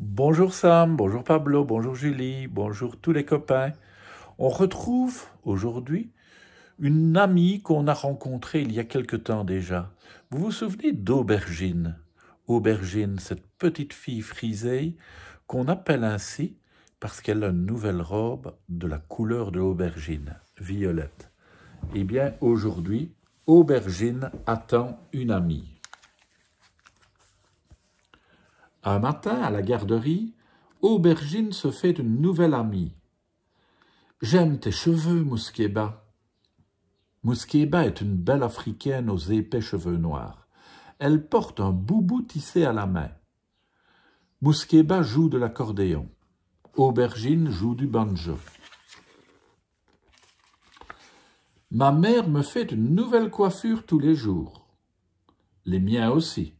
Bonjour Sam, bonjour Pablo, bonjour Julie, bonjour tous les copains. On retrouve aujourd'hui une amie qu'on a rencontrée il y a quelque temps déjà. Vous vous souvenez d'Aubergine Aubergine, cette petite fille frisée qu'on appelle ainsi parce qu'elle a une nouvelle robe de la couleur de l'aubergine, violette. Eh bien, aujourd'hui, Aubergine attend une amie. Un matin, à la garderie, Aubergine se fait une nouvelle amie. J'aime tes cheveux, Mouskéba. Mousquéba est une belle africaine aux épais cheveux noirs. Elle porte un boubou tissé à la main. Mousquéba joue de l'accordéon. Aubergine joue du banjo. Ma mère me fait une nouvelle coiffure tous les jours. Les miens aussi.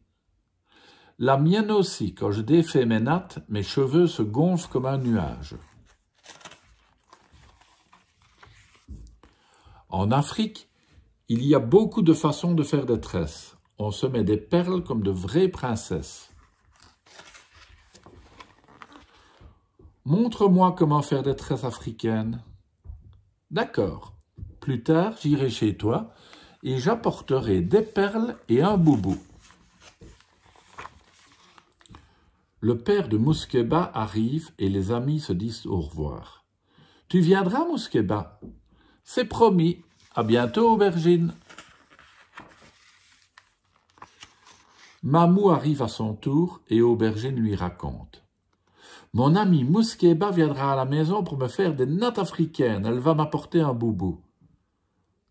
La mienne aussi, quand je défais mes nattes, mes cheveux se gonflent comme un nuage. En Afrique, il y a beaucoup de façons de faire des tresses. On se met des perles comme de vraies princesses. Montre-moi comment faire des tresses africaines. D'accord. Plus tard, j'irai chez toi et j'apporterai des perles et un boubou. Le père de Mouskeba arrive et les amis se disent au revoir. Tu viendras, Mouskeba C'est promis. À bientôt, aubergine. Mamou arrive à son tour et Aubergine lui raconte. Mon ami Mouskeba viendra à la maison pour me faire des nattes africaines. Elle va m'apporter un boubou.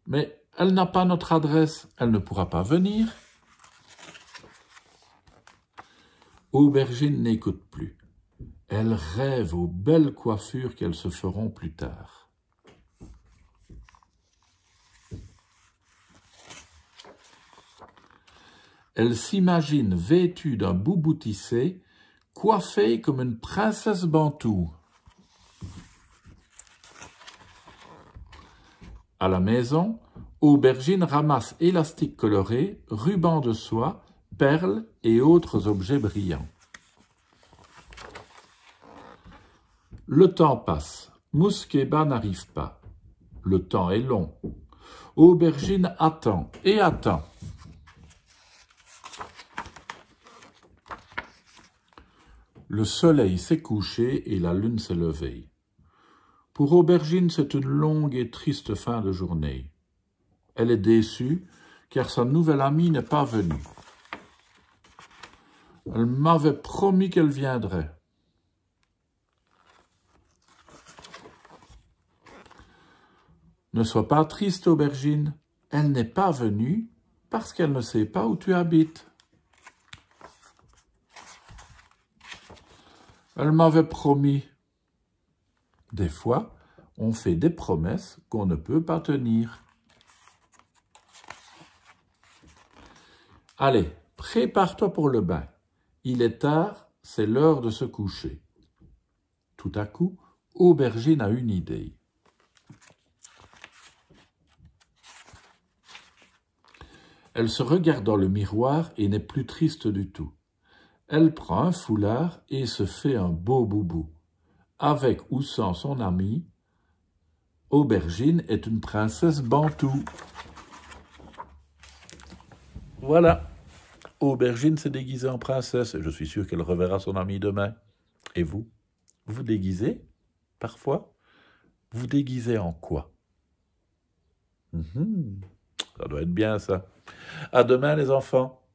Mais elle n'a pas notre adresse. Elle ne pourra pas venir. Aubergine n'écoute plus. Elle rêve aux belles coiffures qu'elles se feront plus tard. Elle s'imagine vêtue d'un boubou tissé, coiffée comme une princesse bantoue. À la maison, Aubergine ramasse élastiques colorés, rubans de soie, perles et autres objets brillants. Le temps passe. Mousqueba n'arrive pas. Le temps est long. Aubergine attend et attend. Le soleil s'est couché et la lune s'est levée. Pour Aubergine, c'est une longue et triste fin de journée. Elle est déçue car sa nouvelle amie n'est pas venue. Elle m'avait promis qu'elle viendrait. Ne sois pas triste, aubergine. Elle n'est pas venue parce qu'elle ne sait pas où tu habites. Elle m'avait promis. Des fois, on fait des promesses qu'on ne peut pas tenir. Allez, prépare-toi pour le bain. Il est tard, c'est l'heure de se coucher. Tout à coup, Aubergine a une idée. Elle se regarde dans le miroir et n'est plus triste du tout. Elle prend un foulard et se fait un beau boubou. Avec ou sans son amie, Aubergine est une princesse bantoue. Voilà. Aubergine s'est déguisée en princesse, et je suis sûr qu'elle reverra son amie demain. Et vous Vous déguisez Parfois Vous déguisez en quoi hum, hum. Ça doit être bien ça. À demain les enfants